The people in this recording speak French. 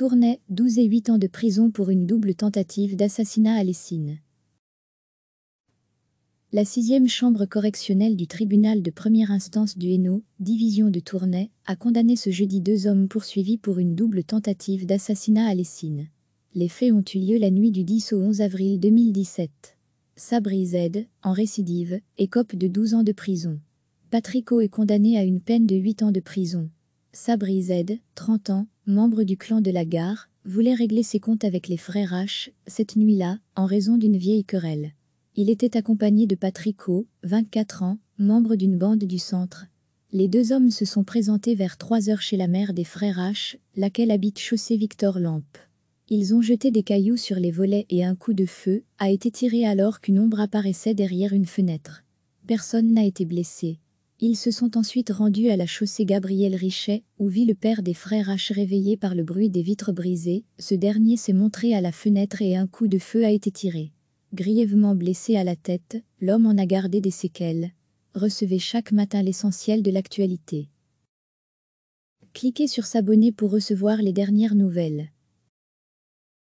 Tournai, 12 et 8 ans de prison pour une double tentative d'assassinat à l'Essine. La sixième chambre correctionnelle du tribunal de première instance du Hainaut, division de Tournai, a condamné ce jeudi deux hommes poursuivis pour une double tentative d'assassinat à l'Essine. Les faits ont eu lieu la nuit du 10 au 11 avril 2017. Sabri Z, en récidive, écope de 12 ans de prison. Patrico est condamné à une peine de 8 ans de prison. Sabri Z, 30 ans, membre du clan de la gare, voulait régler ses comptes avec les frères H, cette nuit-là, en raison d'une vieille querelle. Il était accompagné de Patrick 24 ans, membre d'une bande du centre. Les deux hommes se sont présentés vers 3 heures chez la mère des frères H, laquelle habite chaussée Victor Lampe. Ils ont jeté des cailloux sur les volets et un coup de feu a été tiré alors qu'une ombre apparaissait derrière une fenêtre. Personne n'a été blessé. Ils se sont ensuite rendus à la chaussée Gabriel Richet, où vit le père des frères H réveillé par le bruit des vitres brisées, ce dernier s'est montré à la fenêtre et un coup de feu a été tiré. Grièvement blessé à la tête, l'homme en a gardé des séquelles. Recevez chaque matin l'essentiel de l'actualité. Cliquez sur s'abonner pour recevoir les dernières nouvelles.